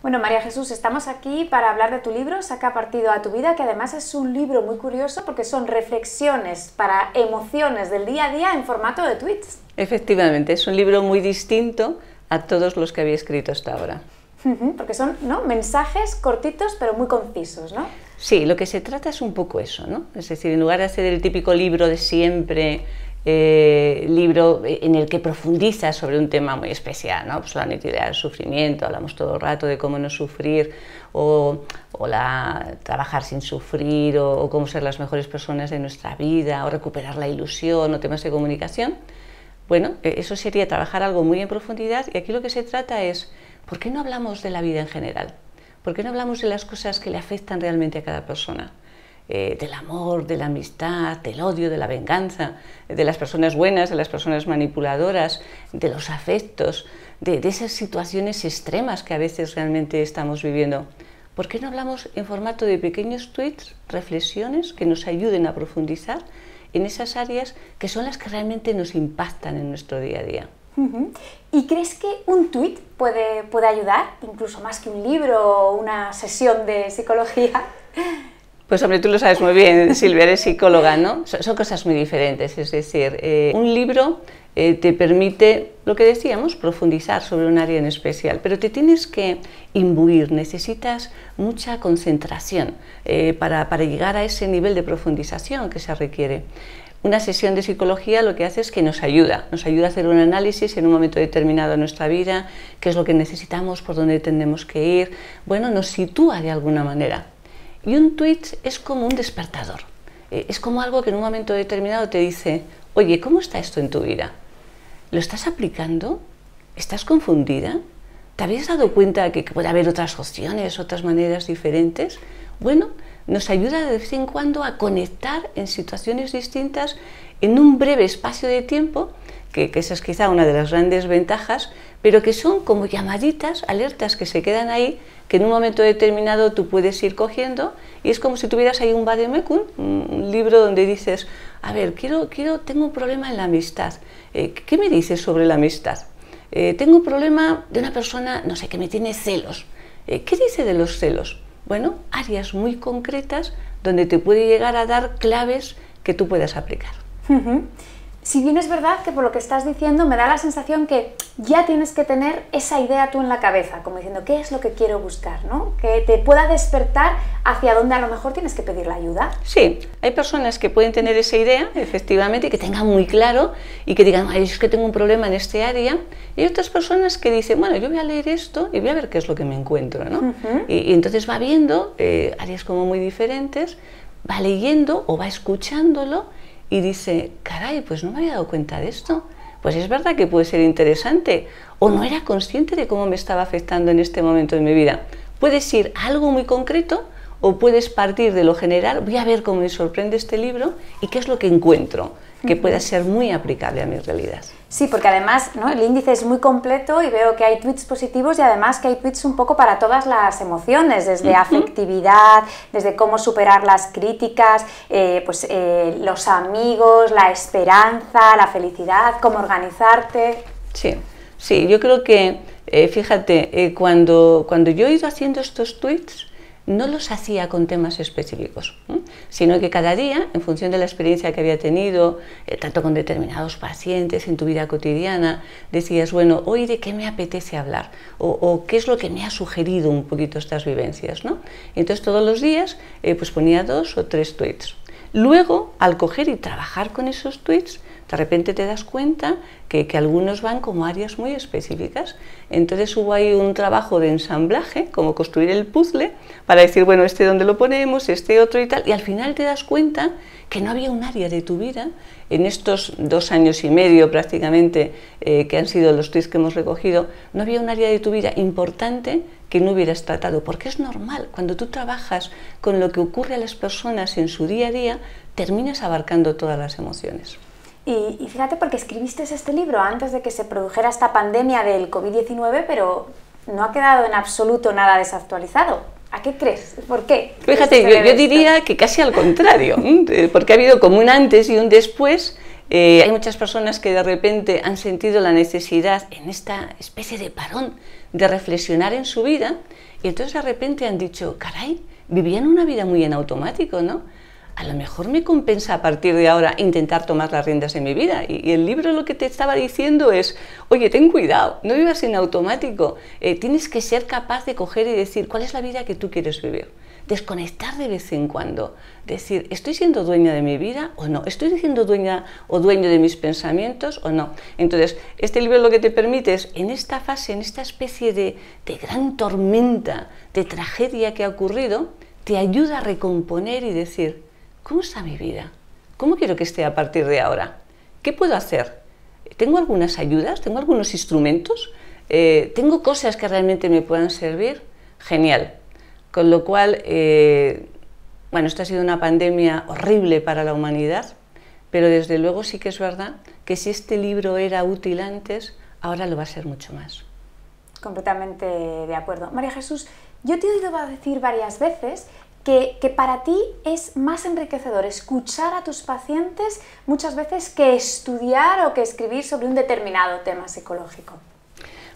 Bueno, María Jesús, estamos aquí para hablar de tu libro, Saca partido a tu vida, que además es un libro muy curioso porque son reflexiones para emociones del día a día en formato de tweets. Efectivamente, es un libro muy distinto a todos los que había escrito hasta ahora. Porque son ¿no? mensajes cortitos pero muy concisos, ¿no? Sí, lo que se trata es un poco eso, ¿no? Es decir, en lugar de hacer el típico libro de siempre eh, libro en el que profundiza sobre un tema muy especial, ¿no? pues la nitidez del sufrimiento, hablamos todo el rato de cómo no sufrir o, la, trabajar sin sufrir o, cómo ser las mejores personas de nuestra vida o recuperar la ilusión o temas de comunicación. Bueno, e, eso sería trabajar algo muy en profundidad y aquí lo que se trata es, ¿por qué no hablamos de la vida en general? ¿Por qué no hablamos de las cosas que le afectan realmente a cada persona? Eh, del amor, de la amistad, del odio, de la venganza, de las personas buenas, de las personas manipuladoras, de los afectos, de, esas situaciones extremas que a veces realmente estamos viviendo. ¿Por qué no hablamos en formato de pequeños tweets, reflexiones que nos ayuden a profundizar en esas áreas que son las que realmente nos impactan en nuestro día a día? ¿Y crees que un tweet puede, puede ayudar, incluso más que un libro o una sesión de psicología? Pues hombre, tú lo sabes muy bien, Silvia, eres psicóloga, ¿no? Son, cosas muy diferentes, es decir, eh, un libro eh, te permite, lo que decíamos, profundizar sobre un área en especial, pero te tienes que imbuir, necesitas mucha concentración eh, para, para llegar a ese nivel de profundización que se requiere una sesión de psicología lo que hace es que nos ayuda, nos ayuda a hacer un análisis en un momento determinado de nuestra vida, qué es lo que necesitamos, por dónde tenemos que ir, bueno, nos sitúa de alguna manera, y un tweet es como un despertador. Eh, es como algo que en un momento determinado te dice, oye, ¿cómo está esto en tu vida? ¿Lo estás aplicando? ¿Estás confundida? ¿Te habías dado cuenta de que puede haber otras opciones, otras maneras diferentes? Bueno, nos ayuda de vez en cuando a conectar en situaciones distintas en un breve espacio de tiempo, que, que esa es quizá una de las grandes ventajas pero que son como llamaditas, alertas que se quedan ahí, que en un momento determinado tú puedes ir cogiendo y es como si tuvieras ahí un vademecum, un libro donde dices, a ver, quiero, quiero, tengo un problema en la amistad, eh, ¿qué me dices sobre la amistad? Eh, tengo un problema de una persona, no sé, que me tiene celos, eh, ¿qué dice de los celos? Bueno, áreas muy concretas donde te puede llegar a dar claves que tú puedas aplicar. Si bien es verdad que por lo que estás diciendo me da la sensación que ya tienes que tener esa idea tú en la cabeza, como diciendo, ¿qué es lo que quiero buscar? ¿no? Que te pueda despertar hacia dónde a lo mejor tienes que pedir la ayuda. Sí, hay personas que pueden tener esa idea, efectivamente, y que tengan muy claro y que digan, Ay, es que tengo un problema en este área. Y otras personas que dicen, bueno, yo voy a leer esto y voy a ver qué es lo que me encuentro. y, entonces va viendo eh, áreas como muy diferentes, va leyendo o va escuchándolo y dice, caray, pues no me había dado cuenta de esto. Pues es verdad que puede ser interesante. O no era consciente de cómo me estaba afectando en este momento de mi vida. Puedes ir algo muy concreto o puedes partir de lo general. Voy a ver cómo me sorprende este libro y qué es lo que encuentro que pueda ser muy aplicable a mi realidad. Sí, porque además el índice es muy completo y veo que hay tweets positivos y además que hay tweets un poco para todas las emociones, desde afectividad, desde cómo superar las críticas, eh, pues eh, los amigos, la esperanza, la felicidad, cómo organizarte. Sí, sí, yo creo que, eh, fíjate, cuando, cuando yo he ido haciendo estos tweets, no los hacía con temas específicos, sino que cada día, en función de la experiencia que había tenido, eh, tanto con determinados pacientes en tu vida cotidiana, decías, bueno, hoy de qué me apetece hablar o, qué es lo que me ha sugerido un poquito estas vivencias. ¿no? Entonces todos los días eh, pues ponía dos o tres tweets. Luego, al coger y trabajar con esos tweets, de repente te das cuenta que, que, algunos van como áreas muy específicas. Entonces hubo ahí un trabajo de ensamblaje, como construir el puzzle, para decir, bueno, este dónde lo ponemos, este otro y tal, y al final te das cuenta que no había un área de tu vida en estos dos años y medio prácticamente eh, que han sido los tres que hemos recogido, no había un área de tu vida importante que no hubieras tratado, porque es normal, cuando tú trabajas con lo que ocurre a las personas en su día a día, terminas abarcando todas las emociones. Y, fíjate porque escribiste este libro antes de que se produjera esta pandemia del COVID-19, pero no ha quedado en absoluto nada desactualizado. ¿A qué crees? ¿Por qué? Fíjate, yo, diría que casi al contrario, ¿eh? Eh, porque ha habido como un antes y un después. Eh, hay muchas personas que de repente han sentido la necesidad en esta especie de parón de reflexionar en su vida y entonces de repente han dicho, caray, vivían una vida muy en automático, ¿no? a lo mejor me compensa a partir de ahora intentar tomar las riendas de mi vida. Y, el libro lo que te estaba diciendo es, oye, ten cuidado, no vivas en automático, eh, tienes que ser capaz de coger y decir cuál es la vida que tú quieres vivir. Desconectar de vez en cuando, decir, ¿estoy siendo dueña de mi vida o no? ¿Estoy siendo dueña o dueño de mis pensamientos o no? Entonces, este libro lo que te permite es, en esta fase, en esta especie de, de gran tormenta, de tragedia que ha ocurrido, te ayuda a recomponer y decir, ¿cómo está mi vida? ¿Cómo quiero que esté a partir de ahora? ¿Qué puedo hacer? ¿Tengo algunas ayudas? ¿Tengo algunos instrumentos? Eh, ¿Tengo cosas que realmente me puedan servir? Genial. Con lo cual, eh, bueno, esta ha sido una pandemia horrible para la humanidad, pero desde luego sí que es verdad que si este libro era útil antes, ahora lo va a ser mucho más. Completamente de acuerdo. María Jesús, yo te he oído decir varias veces que, para ti es más enriquecedor escuchar a tus pacientes muchas veces que estudiar o que escribir sobre un determinado tema psicológico.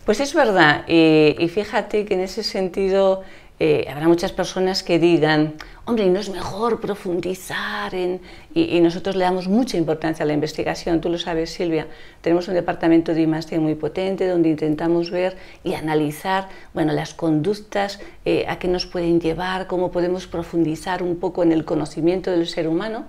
Pues es verdad, eh, y fíjate que en ese sentido eh, habrá muchas personas que digan, hombre, ¿no es mejor profundizar en...? Y, nosotros le damos mucha importancia a la investigación, tú lo sabes, Silvia. Tenemos un departamento de I+.D. muy potente donde intentamos ver y analizar, bueno, las conductas eh, a qué nos pueden llevar, cómo podemos profundizar un poco en el conocimiento del ser humano.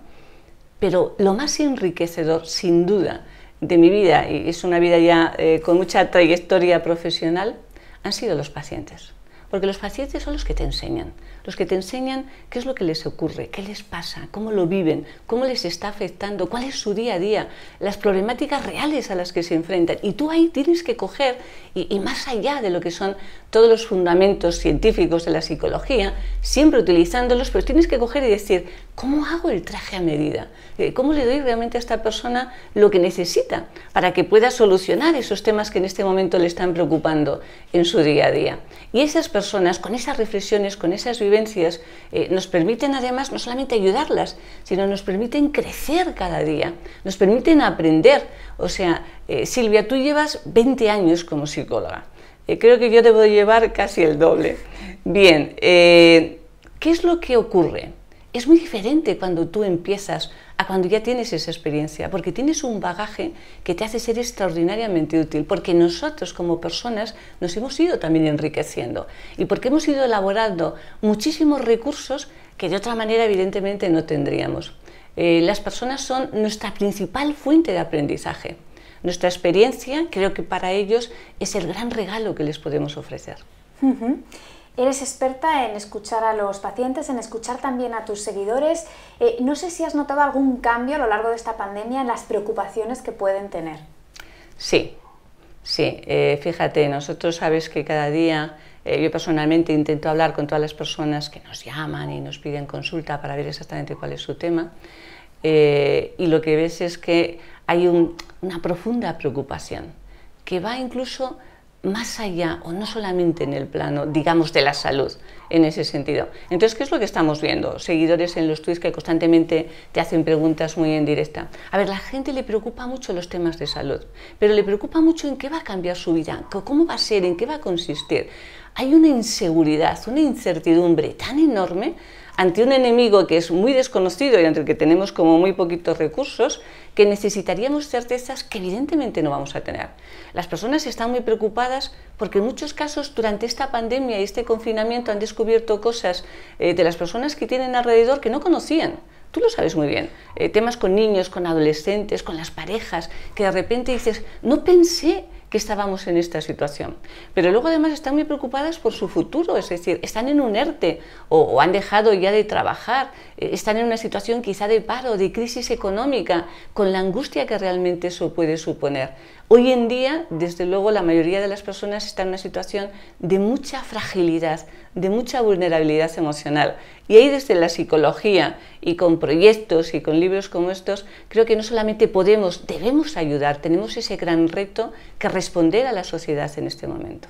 Pero lo más enriquecedor, sin duda, de mi vida, y es una vida ya eh, con mucha trayectoria profesional, han sido los pacientes porque los pacientes son los que te enseñan, los que te enseñan qué es lo que les ocurre, qué les pasa, cómo lo viven, cómo les está afectando, cuál es su día a día, las problemáticas reales a las que se enfrentan. Y tú ahí tienes que coger, y, más allá de lo que son todos los fundamentos científicos de la psicología, siempre utilizándolos, pero tienes que coger y decir, ¿cómo hago el traje a medida? Eh, ¿Cómo le doy realmente a esta persona lo que necesita para que pueda solucionar esos temas que en este momento le están preocupando en su día a día? Y esas personas, con esas reflexiones, con esas vivencias, eh, nos permiten además no solamente ayudarlas, sino nos permiten crecer cada día, nos permiten aprender. O sea, eh, Silvia, tú llevas 20 años como psicóloga. Eh, creo que yo debo llevar casi el doble. Bien, ¿qué es lo que ocurre? es muy diferente cuando tú empiezas a cuando ya tienes esa experiencia, porque tienes un bagaje que te hace ser extraordinariamente útil, porque nosotros como personas nos hemos ido también enriqueciendo y porque hemos ido elaborando muchísimos recursos que de otra manera evidentemente no tendríamos. Eh, las personas son nuestra principal fuente de aprendizaje. Nuestra experiencia creo que para ellos es el gran regalo que les podemos ofrecer. Eres experta en escuchar a los pacientes, en escuchar también a tus seguidores. Eh, no sé si has notado algún cambio a lo largo de esta pandemia en las preocupaciones que pueden tener. Sí, sí. Eh, fíjate, nosotros sabes que cada día eh, yo personalmente intento hablar con todas las personas que nos llaman y nos piden consulta para ver exactamente cuál es su tema. y lo que ves es que hay una profunda preocupación que va incluso más allá, o no solamente en el plano, digamos, de la salud, en ese sentido. Entonces, ¿qué es lo que estamos viendo? Seguidores en los tweets que constantemente te hacen preguntas muy en directa. A ver, la gente le preocupa mucho los temas de salud, pero le preocupa mucho en qué va a cambiar su vida, cómo va a ser, en qué va a consistir. Hay una inseguridad, una incertidumbre tan enorme ante un enemigo que es muy desconocido y ante el que tenemos como muy poquitos recursos, que necesitaríamos certezas que evidentemente no vamos a tener. Las personas están muy preocupadas porque en muchos casos durante esta pandemia y este confinamiento han descubierto cosas eh, de las personas que tienen alrededor que no conocían tú lo sabes muy bien, eh, temas con niños, con adolescentes, con las parejas, que de repente dices, no pensé que estábamos en esta situación. Pero luego además están muy preocupadas por su futuro, es decir, están en un ERTE o, han dejado ya de trabajar, eh, están en una situación quizá de paro, de crisis económica, con la angustia que realmente eso puede suponer. Hoy en día, desde luego, la mayoría de las personas están en una situación de mucha fragilidad, de mucha vulnerabilidad emocional. Y ahí desde la psicología y con proyectos y con libros como estos, creo que no solamente podemos, debemos ayudar, tenemos ese gran reto que responder a la sociedad en este momento.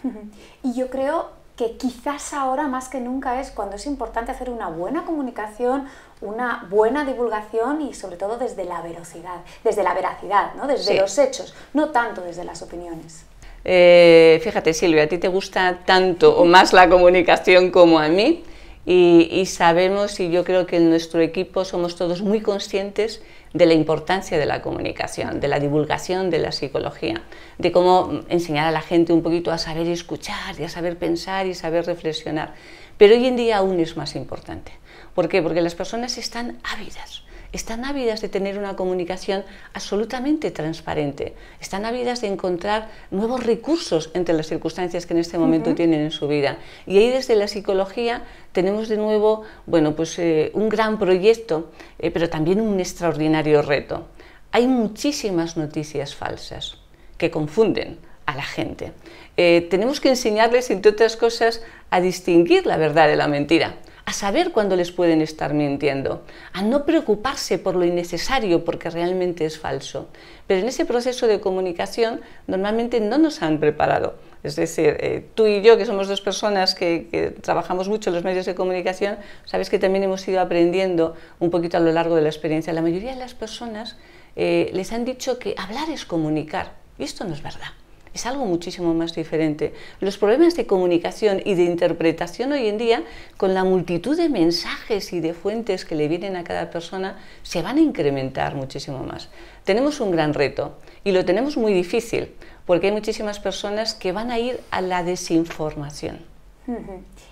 Y yo creo que quizás ahora más que nunca es cuando es importante hacer una buena comunicación, una buena divulgación y sobre todo desde la veracidad, desde la veracidad, ¿no? desde los hechos, no tanto desde las opiniones. Eh, fíjate, Silvia, a ti te gusta tanto o más la comunicación como a mí y, y, sabemos y yo creo que en nuestro equipo somos todos muy conscientes de la importancia de la comunicación, de la divulgación de la psicología, de cómo enseñar a la gente un poquito a saber escuchar y a saber pensar y saber reflexionar. Pero hoy en día aún es más importante. ¿Por qué? Porque las personas están ávidas están ávidas de tener una comunicación absolutamente transparente, están ávidas de encontrar nuevos recursos entre las circunstancias que en este momento tienen en su vida. Y ahí desde la psicología tenemos de nuevo, bueno, pues eh, un gran proyecto, eh, pero también un extraordinario reto. Hay muchísimas noticias falsas que confunden a la gente. Eh, tenemos que enseñarles, entre otras cosas, a distinguir la verdad de la mentira a saber cuándo les pueden estar mintiendo, a no preocuparse por lo innecesario porque realmente es falso. Pero en ese proceso de comunicación normalmente no nos han preparado. Es decir, eh, tú y yo, que somos dos personas que, trabajamos mucho en los medios de comunicación, sabes que también hemos ido aprendiendo un poquito a lo largo de la experiencia. La mayoría de las personas eh, les han dicho que hablar es comunicar, y esto no es verdad es algo muchísimo más diferente. Los problemas de comunicación y de interpretación hoy en día, con la multitud de mensajes y de fuentes que le vienen a cada persona, se van a incrementar muchísimo más. Tenemos un gran reto y lo tenemos muy difícil, porque hay muchísimas personas que van a ir a la desinformación.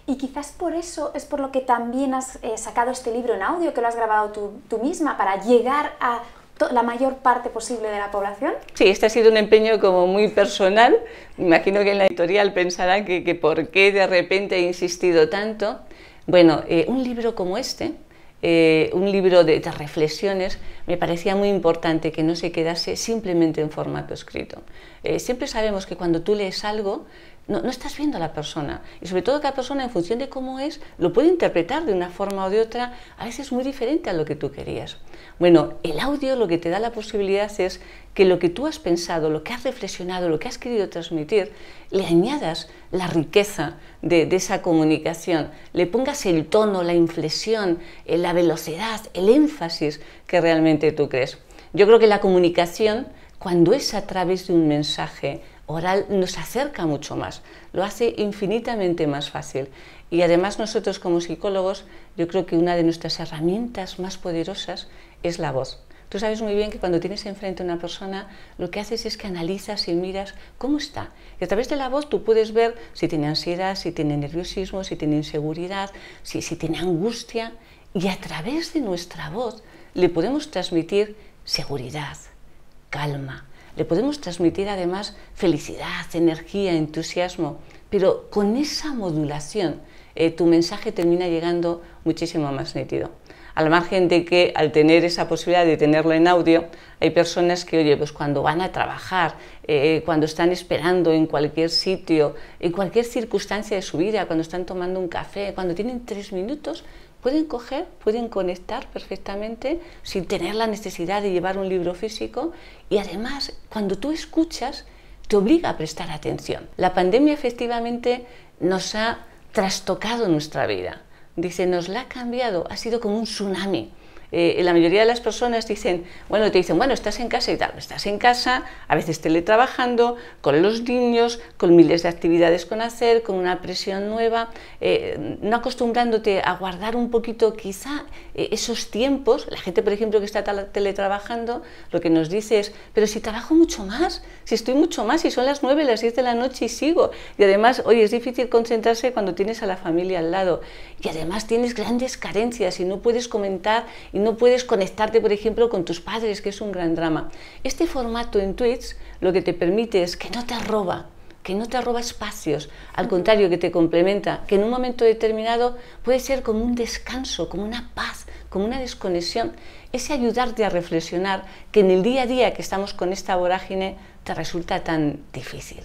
Y quizás por eso es por lo que también has eh, sacado este libro en audio, que lo has grabado tú misma, para llegar a la mayor parte posible de la población? Sí, este ha sido un empeño como muy personal. Me imagino que en la editorial pensarán que, por qué de repente he insistido tanto. Bueno, eh, un libro como este, eh, un libro de reflexiones, me parecía muy importante que no se quedase simplemente en formato escrito. Eh, siempre sabemos que cuando tú lees algo, no, estás viendo a la persona. Y sobre todo que la persona, en función de cómo es, lo puede interpretar de una forma o de otra, a veces muy diferente a lo que tú querías. Bueno, el audio lo que te da la posibilidad es que lo que tú has pensado, lo que has reflexionado, lo que has querido transmitir, le añadas la riqueza de esa comunicación, le pongas el tono, la inflexión, eh, la velocidad, el énfasis que realmente tú crees. Yo creo que la comunicación, cuando es a través de un mensaje oral, nos acerca mucho más, lo hace infinitamente más fácil. Y además nosotros como psicólogos, yo creo que una de nuestras herramientas más poderosas es la voz. Tú sabes muy bien que cuando tienes enfrente a una persona, lo que haces es que analizas y miras cómo está. Y a través de la voz tú puedes ver si tiene ansiedad, si tiene nerviosismo, si tiene inseguridad, si, si tiene angustia. Y a través de nuestra voz le podemos transmitir seguridad, calma, le podemos transmitir además felicidad, energía, entusiasmo, pero con esa modulación eh, tu mensaje termina llegando muchísimo más nítido. Al margen de que al tener esa posibilidad de tenerlo en audio, hay personas que, oye, pues cuando van a trabajar, eh, cuando están esperando en cualquier sitio, en cualquier circunstancia de su vida, cuando están tomando un café, cuando tienen tres minutos, pueden coger, pueden conectar perfectamente sin tener la necesidad de llevar un libro físico y además cuando tú escuchas te obliga a prestar atención. La pandemia efectivamente nos ha trastocado nuestra vida, dice, nos la ha cambiado, ha sido como un tsunami eh, la mayoría de las personas dicen, bueno, te dicen, bueno, estás en casa y tal, estás en casa, a veces teletrabajando, con los niños, con miles de actividades con hacer, con una presión nueva, eh, no acostumbrándote a guardar un poquito quizá eh, esos tiempos. La gente, por ejemplo, que está teletrabajando, lo que nos dice es, pero si trabajo mucho más, si estoy mucho más, si son las 9, las 10 de la noche y sigo. Y además, hoy es difícil concentrarse cuando tienes a la familia al lado. Y además tienes grandes carencias y no puedes comentar y no puedes conectarte, por ejemplo, con tus padres, que es un gran drama. Este formato en Twitch lo que te permite es que no te roba, que no te roba espacios, al contrario, que te complementa, que en un momento determinado puede ser como un descanso, como una paz, como una desconexión, ese ayudarte a reflexionar que en el día a día que estamos con esta vorágine te resulta tan difícil.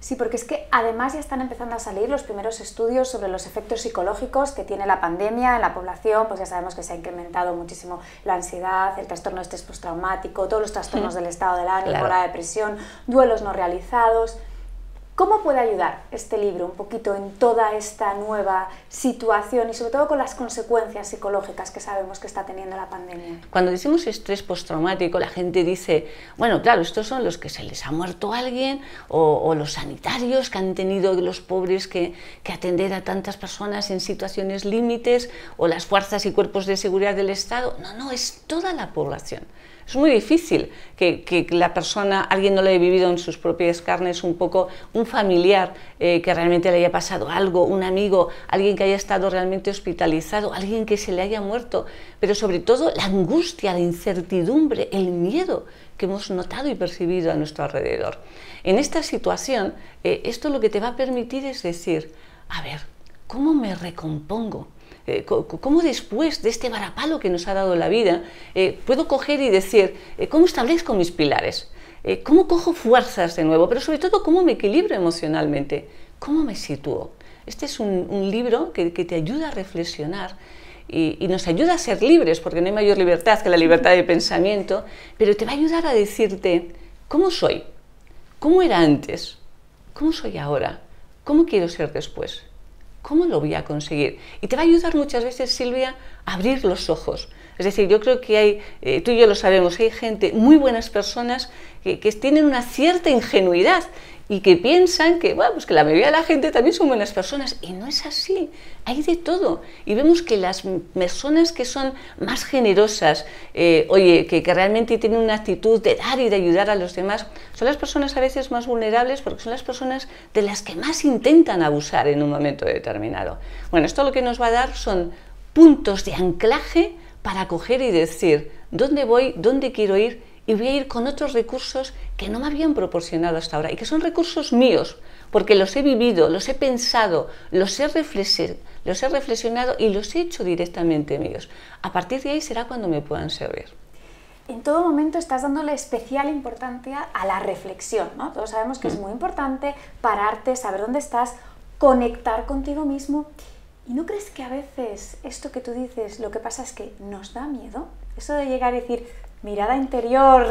Sí, porque es que además ya están empezando a salir los primeros estudios sobre los efectos psicológicos que tiene la pandemia en la población, pues ya sabemos que se ha incrementado muchísimo la ansiedad, el trastorno de estrés postraumático, todos los trastornos hmm. del estado del ánimo, la depresión, duelos no realizados. ¿Cómo puede ayudar este libro un poquito en toda esta nueva situación y sobre todo con las consecuencias psicológicas que sabemos que está teniendo la pandemia? Cuando decimos estrés postraumático, la gente dice, bueno, claro, estos son los que se les ha muerto alguien o, los sanitarios que han tenido los pobres que, atender a tantas personas en situaciones límites o las fuerzas y cuerpos de seguridad del Estado. No, no, es toda la población. Es muy difícil que, que, la persona, alguien no lo haya vivido en sus propias carnes un poco un familiar eh, que realmente le haya pasado algo, un amigo, alguien que haya estado realmente hospitalizado, alguien que se le haya muerto, pero sobre todo la angustia, la incertidumbre, el miedo que hemos notado y percibido a nuestro alrededor. En esta situación, eh, esto lo que te va a permitir es decir, a ver, ¿cómo me recompongo? Eh, ¿Cómo después de este varapalo que nos ha dado la vida, puedo coger y decir, ¿cómo establezco mis pilares? Eh, cómo cojo fuerzas de nuevo, pero sobre todo cómo me equilibro emocionalmente, cómo me sitúo. Este es un, libro que, te ayuda a reflexionar y, y, nos ayuda a ser libres, porque no hay mayor libertad que la libertad de pensamiento, pero te va a ayudar a decirte cómo soy, cómo era antes, cómo soy ahora, cómo quiero ser después, cómo lo voy a conseguir. Y te va a ayudar muchas veces, Silvia, a abrir los ojos es decir, yo creo que hay, eh, tú y yo lo sabemos, hay gente, muy buenas personas, que, tienen una cierta ingenuidad y que piensan que, bueno, pues que la mayoría de la gente también son buenas personas. Y no es así, hay de todo. Y vemos que las personas que son más generosas, eh, oye, que, realmente tienen una actitud de dar y de ayudar a los demás, son las personas a veces más vulnerables porque son las personas de las que más intentan abusar en un momento determinado. Bueno, esto lo que nos va a dar son puntos de anclaje para coger y decir dónde voy, dónde quiero ir y voy a ir con otros recursos que no me habían proporcionado hasta ahora y que son recursos míos, porque los he vivido, los he pensado, los he, los he reflexionado y los he hecho directamente míos. A partir de ahí será cuando me puedan servir en todo momento estás dándole especial importancia a la reflexión, ¿no? Todos sabemos que es mm. muy importante pararte, saber dónde estás, conectar contigo mismo ¿Y no crees que a veces esto que tú dices, lo que pasa es que nos da miedo? Eso de llegar a decir, mirada interior,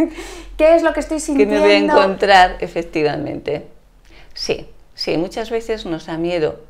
¿qué es lo que estoy sintiendo? Que me voy a encontrar, efectivamente. Sí, sí, muchas veces nos da miedo.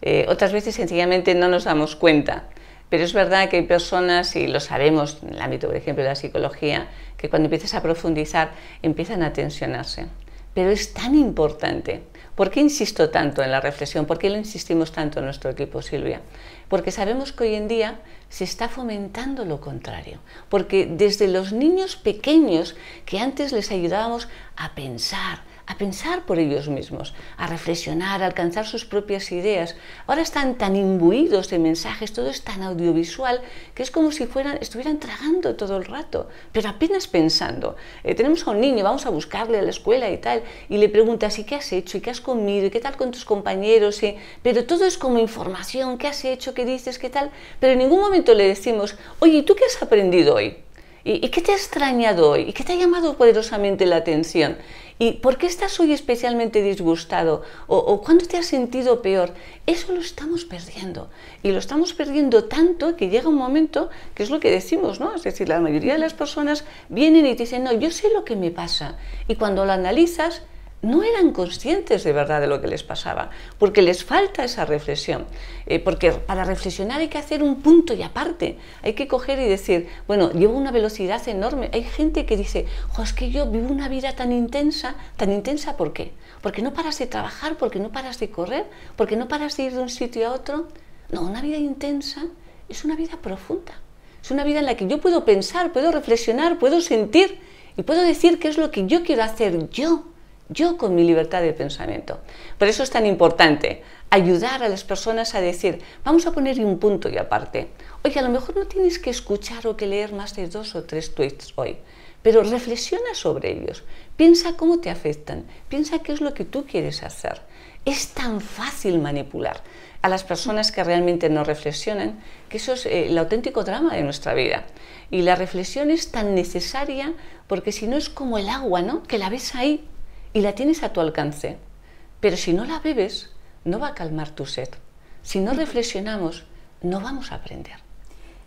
Eh, otras veces sencillamente no nos damos cuenta. Pero es verdad que hay personas, y lo sabemos en el ámbito, por ejemplo, de la psicología, que cuando empiezas a profundizar empiezan a tensionarse. Pero es tan importante ¿Por qué insisto tanto en la reflexión? ¿Por qué lo insistimos tanto en nuestro equipo, Silvia? Porque sabemos que hoy en día se está fomentando lo contrario. Porque desde los niños pequeños que antes les ayudábamos a pensar, a pensar por ellos mismos, a reflexionar, a alcanzar sus propias ideas. Ahora están tan imbuidos de mensajes, todo es tan audiovisual, que es como si fueran, estuvieran tragando todo el rato, pero apenas pensando. Eh, tenemos a un niño, vamos a buscarle a la escuela y tal, y le preguntas, ¿y qué has hecho? ¿Y qué has comido? ¿Y qué tal con tus compañeros? Eh, pero todo es como información, ¿qué has hecho? ¿Qué dices? ¿Qué tal? Pero en ningún momento le decimos, oye, ¿y tú qué has aprendido hoy? ¿Y, qué te ha extrañado hoy? ¿Y qué te ha llamado poderosamente la atención? ¿Y por qué estás hoy especialmente disgustado? ¿O, o cuándo te has sentido peor? Eso lo estamos perdiendo. Y lo estamos perdiendo tanto que llega un momento, que es lo que decimos, ¿no? Es decir, la mayoría de las personas vienen y te dicen, no, yo sé lo que me pasa. Y cuando lo analizas, no eran conscientes de verdad de lo que les pasaba, porque les falta esa reflexión. Eh, porque para reflexionar hay que hacer un punto y aparte, hay que coger y decir, bueno, llevo una velocidad enorme. Hay gente que dice, es que yo vivo una vida tan intensa, tan intensa, ¿por qué? Porque no paras de trabajar, porque no paras de correr, porque no paras de ir de un sitio a otro. No, una vida intensa es una vida profunda, es una vida en la que yo puedo pensar, puedo reflexionar, puedo sentir y puedo decir qué es lo que yo quiero hacer yo yo con mi libertad de pensamiento. Por eso es tan importante ayudar a las personas a decir, vamos a poner un punto y aparte. Oye, a lo mejor no tienes que escuchar o que leer más de dos o tres tweets hoy, pero reflexiona sobre ellos, piensa cómo te afectan, piensa qué es lo que tú quieres hacer. Es tan fácil manipular a las personas que realmente no reflexionan, que eso es eh, el auténtico drama de nuestra vida. Y la reflexión es tan necesaria porque si no es como el agua, ¿no? Que la ves ahí y la tienes a tu alcance. Pero si no la bebes, no va a calmar tu sed. Si no reflexionamos, no vamos a aprender.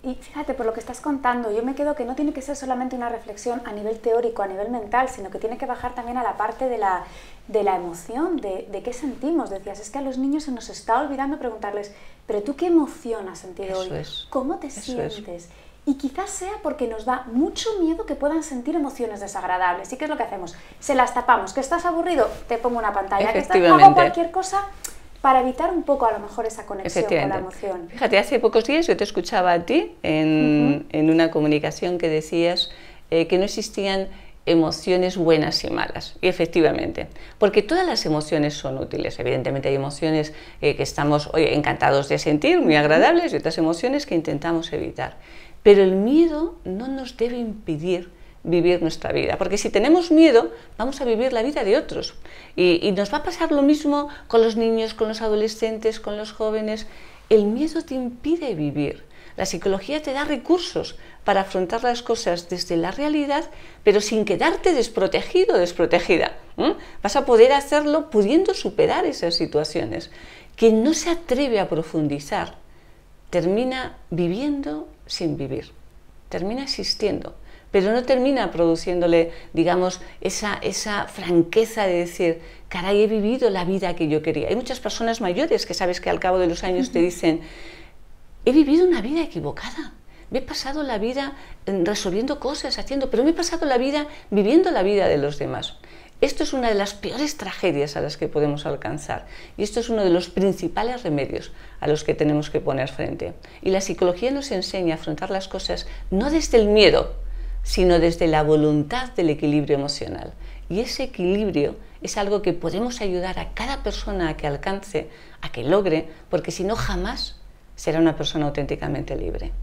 Y fíjate, por lo que estás contando, yo me quedo que no tiene que ser solamente una reflexión a nivel teórico, a nivel mental, sino que tiene que bajar también a la parte de la, de la emoción, de, de qué sentimos. Decías, es que a los niños se nos está olvidando preguntarles, pero tú qué emoción has sentido hoy, cómo te sientes. Y quizás sea porque nos da mucho miedo que puedan sentir emociones desagradables. ¿Y qué es lo que hacemos? Se las tapamos. ¿Que estás aburrido? Te pongo una pantalla. ¿Que estás hago cualquier cosa? para evitar un poco a lo mejor esa conexión con la emoción. Fíjate, hace pocos días yo te escuchaba a ti en, en una comunicación que decías eh, que no existían emociones buenas y malas. Y efectivamente, porque todas las emociones son útiles. Evidentemente hay emociones eh, que estamos oye, encantados de sentir, muy agradables, y otras emociones que intentamos evitar. Pero el miedo no nos debe impedir vivir nuestra vida, porque si tenemos miedo vamos a vivir la vida de otros y, nos va a pasar lo mismo con los niños, con los adolescentes, con los jóvenes. El miedo te impide vivir. La psicología te da recursos para afrontar las cosas desde la realidad, pero sin quedarte desprotegido o desprotegida. Vas a poder hacerlo pudiendo superar esas situaciones. Quien no se atreve a profundizar termina viviendo sin vivir. Termina existiendo, pero no termina produciéndole, digamos, esa, franqueza de decir, caray, he vivido la vida que yo quería. Hay muchas personas mayores que sabes que al cabo de los años te dicen, he vivido una vida equivocada. Me he pasado la vida mm, resolviendo cosas, haciendo, pero me he pasado la vida viviendo la vida de los demás. Esto es una de las peores tragedias a las que podemos alcanzar y esto es uno de los principales remedios a los que tenemos que poner frente. Y la psicología nos enseña a afrontar las cosas no desde el miedo, sino desde la voluntad del equilibrio emocional. Y ese equilibrio es algo que podemos ayudar a cada persona a que alcance, a que logre, porque si no jamás será una persona auténticamente libre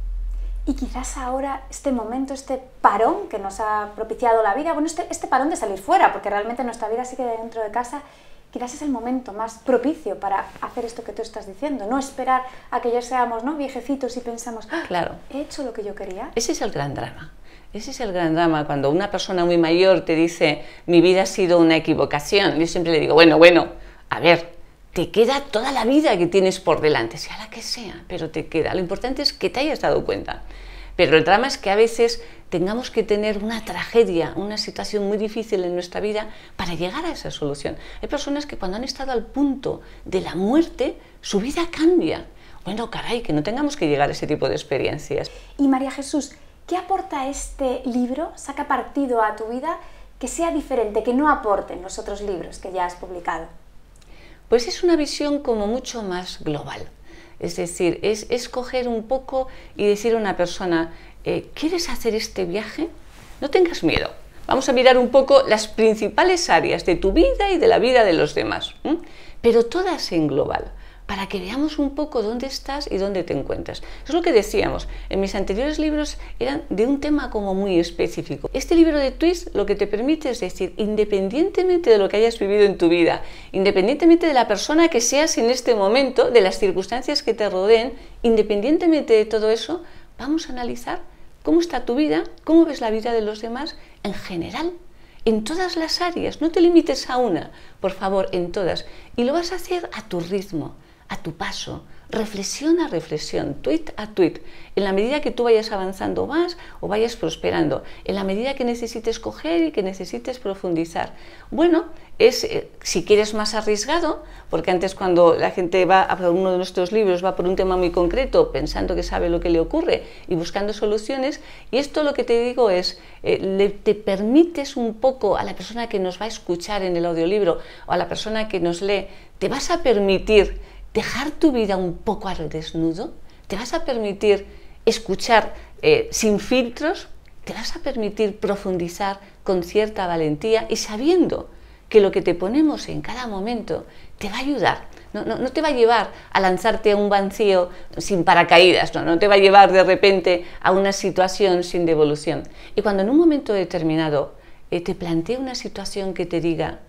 y quizás ahora este momento, este parón que nos ha propiciado la vida, bueno, este, este, parón de salir fuera, porque realmente nuestra vida sigue dentro de casa, quizás es el momento más propicio para hacer esto que tú estás diciendo, no esperar a que ya seamos ¿no? viejecitos y pensamos, ah, claro, he hecho lo que yo quería. Ese es el gran drama. Ese es el gran drama, cuando una persona muy mayor te dice, mi vida ha sido una equivocación, yo siempre le digo, bueno, bueno, a ver, te queda toda la vida que tienes por delante, sea la que sea, pero te queda. Lo importante es que te hayas dado cuenta. Pero el drama es que a veces tengamos que tener una tragedia, una situación muy difícil en nuestra vida para llegar a esa solución. Hay personas que cuando han estado al punto de la muerte, su vida cambia. Bueno, caray, que no tengamos que llegar a ese tipo de experiencias. Y María Jesús, ¿qué aporta este libro? ¿Saca partido a tu vida que sea diferente, que no aporten los otros libros que ya has publicado? Pues es una visión como mucho más global. Es decir, es escoger un poco y decir a una persona, eh, ¿quieres hacer este viaje? No tengas miedo. Vamos a mirar un poco las principales áreas de tu vida y de la vida de los demás, pero todas en global para que veamos un poco dónde estás y dónde te encuentras. Es lo que decíamos, en mis anteriores libros eran de un tema como muy específico. Este libro de Twist lo que te permite es decir, independientemente de lo que hayas vivido en tu vida, independientemente de la persona que seas en este momento, de las circunstancias que te rodeen, independientemente de todo eso, vamos a analizar cómo está tu vida, cómo ves la vida de los demás en general, en todas las áreas, no te limites a una, por favor, en todas, y lo vas a hacer a tu ritmo a tu paso, reflexión a reflexión, tweet a tweet. En la medida que tú vayas avanzando más o vayas prosperando, en la medida que necesites coger y que necesites profundizar. Bueno, es eh, si quieres más arriesgado, porque antes cuando la gente va a uno de nuestros libros va por un tema muy concreto, pensando que sabe lo que le ocurre y buscando soluciones, y esto lo que te digo es, eh, te permites un poco a la persona que nos va a escuchar en el audiolibro o a la persona que nos lee, te vas a permitir dejar tu vida un poco al desnudo, te vas a permitir escuchar eh, sin filtros, te vas a permitir profundizar con cierta valentía y sabiendo que lo que te ponemos en cada momento te va a ayudar. No, te va a llevar a lanzarte a un vacío sin paracaídas, no, te va a llevar de repente a una situación sin devolución. Y cuando en un momento determinado eh, te plantea una situación que te diga,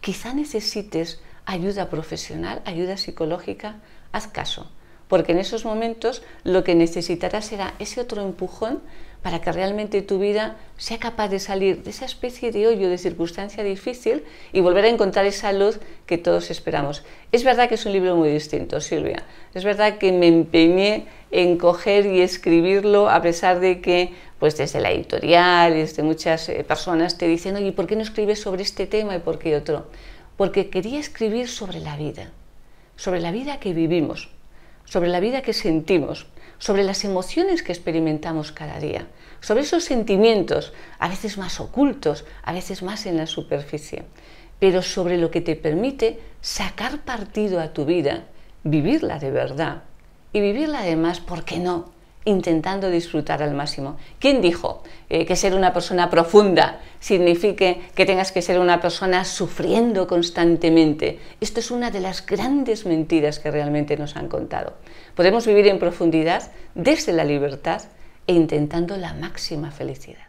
quizá necesites ayuda profesional, ayuda psicológica, haz caso, porque en esos momentos lo que necesitarás será ese otro empujón para que realmente tu vida sea capaz de salir de esa especie de hoyo de circunstancia difícil y volver a encontrar esa luz que todos esperamos. Es verdad que es un libro muy distinto, Silvia. Es verdad que me empeñé en coger y escribirlo a pesar de que pues desde la editorial y desde muchas eh, personas te dicen, ¿y ¿por qué no escribes sobre este tema y por qué otro? porque quería escribir sobre la vida, sobre la vida que vivimos, sobre la vida que sentimos, sobre las emociones que experimentamos cada día, sobre esos sentimientos, a veces más ocultos, a veces más en la superficie, pero sobre lo que te permite sacar partido a tu vida, vivirla de verdad y vivirla además, ¿por qué no?, intentando disfrutar al máximo. ¿Quién dijo eh, que ser una persona profunda signifique que tengas que ser una persona sufriendo constantemente? Esto es una de las grandes mentiras que realmente nos han contado. Podemos vivir en profundidad desde la libertad e intentando la máxima felicidad.